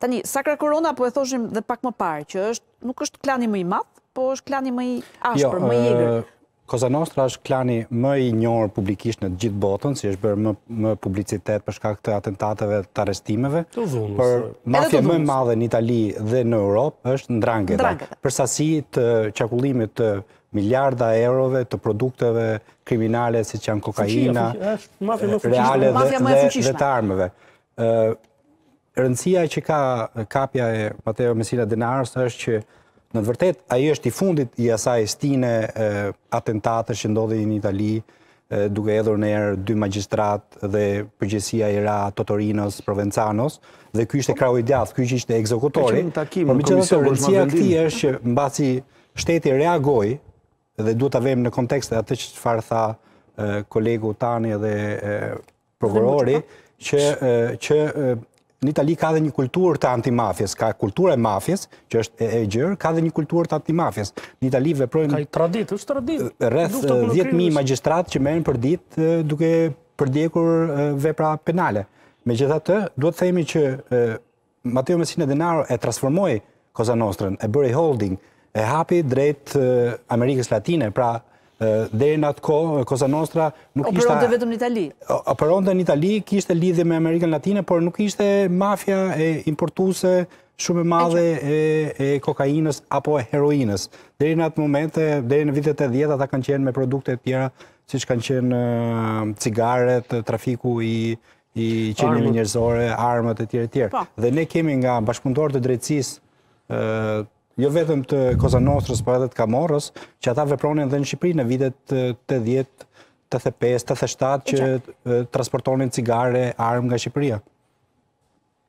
Tani, Sakra Korona, po e thoshim dhe pak më parë, që është, nuk është klani më i madhë, po është klani më i ashpër, jo, më i egrë. Koza Nostra është klani më i njërë publikisht në gjithë botën, si është bërë më, më publicitet përshka këtë atentateve të arestimeve. Të dhullës. Për mafje më madhe në Itali dhe në Europë është ndrangeta. Ndrangeta. Për sasi të qakullimit të miliarda eurove të produkteve kriminale, si që janë kokaina, reale mafia, dhe të armëve rëndësia që ka kapja e Pateo Mesila Denarës është që në të vërtet, a i është i fundit i asaj stine atentatës që ndodhe i një itali, duke edhur në erë dy magistrat dhe përgjësia i ra Totorinos, Provencanos, dhe kjo është e krau i djath, kjo është e ekzekutori. por më që në të rëndësia këti është që më basi shteti reagoj dhe du të vejmë në kontekst e atë që farë tha kolegu tani dhe provorori, që në Itali ka dhe një kulturë të antimafjes, ka kulturë e mafjes, që është e, e gjërë, ka dhe një kulturë të antimafjes. Në Itali veprojnë... Ka i traditë, është traditë. Rëth 10.000 magistrat që merën për ditë eh, duke përdjekur eh, vepra penale. Me gjitha të, duhet themi që eh, Mateo Messina Denaro e transformoi Cosa Nostra, e bëri holding, e hapi drejt Amerikës Latine, pra dhe në atë ko, Cosa Nostra nuk ishte... Operonte vetëm në Itali? Operonte në Itali, kishte lidhje me Amerikën Latine, por nuk ishte mafja e importuse shumë e madhe e, e kokainës apo e heroinës. Dhe në atë momente, dhe në vitet e djetë, ata kanë qenë me produkte tjera, si që kanë qenë cigaret, trafiku i i qenjeve njerëzore, armët e tjere tjere. Po. Dhe ne kemi nga bashkëpunëtorët e drejtësisë jo vetëm të Koza Nostrës, për edhe të Kamorës, që ata vepronin dhe në Shqipëri në vitet 80, 85, 87, që transportonin cigare, armë nga Shqipëria.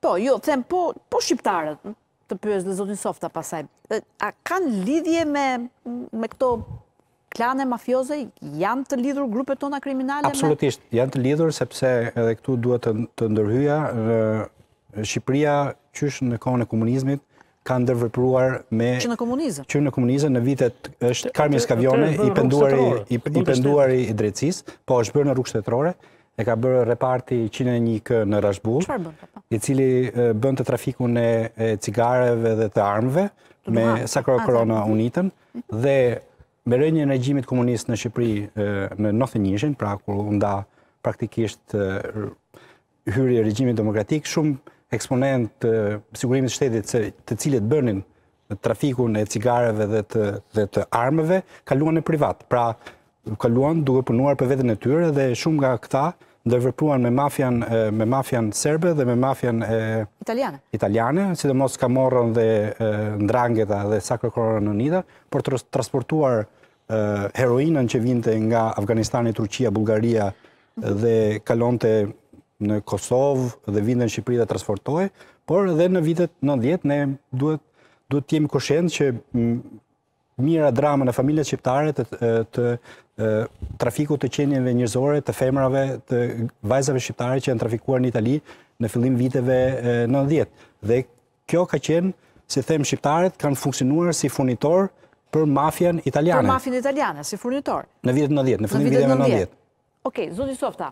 Po, jo, them, po, po Shqiptarët, të pyës dhe Zotin Softa pasaj, a kanë lidhje me këto klane mafioze, janë të lidhur grupe tona kriminale? Absolutisht, janë të lidhur, sepse edhe këtu duhet të ndërhyja, Shqipëria, qysh në kone komunizmit, ka ndërvepruar me që në komunizëm. Që në komunizëm në vitet është Karmi Skavione i penduar i i penduar i drejtësisë, po është bërë në rrugë shtetërore, e ka bërë reparti 101K në Rashbul I cili bën të trafikun e cigareve dhe të armëve me Sakro Korona Unitën dhe me rënjën e regjimit komunist në Shqipëri në 91-shin, pra kur nda praktikisht hyri e regjimit demokratik, shumë eksponent të sigurimit shtetit të cilët bërnin trafikun e cigareve dhe të, dhe të armëve, kaluan e privat. Pra, kaluan duke punuar për vetën e tyre dhe shumë nga këta ndërvepruan me mafian, me mafian serbe dhe me mafian e... italiane. italiane, si dhe mos ka morën dhe ndrangeta dhe sakre korona në nida, por të transportuar heroinën që vinte nga Afganistani, Turqia, Bulgaria dhe kalonte në Kosovë dhe vindën Shqipëri dhe transportojë, por edhe në vitet 90 ne duhet duhet të jemi kushend që mm, mira drama në familjet shqiptare të, të trafiku të qenjeve njërzore, të femrave, të vajzave shqiptare që janë trafikuar në Itali në fillim viteve në djetë. Dhe kjo ka qenë, si them shqiptaret, kanë funksionuar si furnitor për mafian italiane. Për mafian italiane, si furnitor. Në vitet në djetë, në fillim viteve në djetë. Okej, zoti Softa,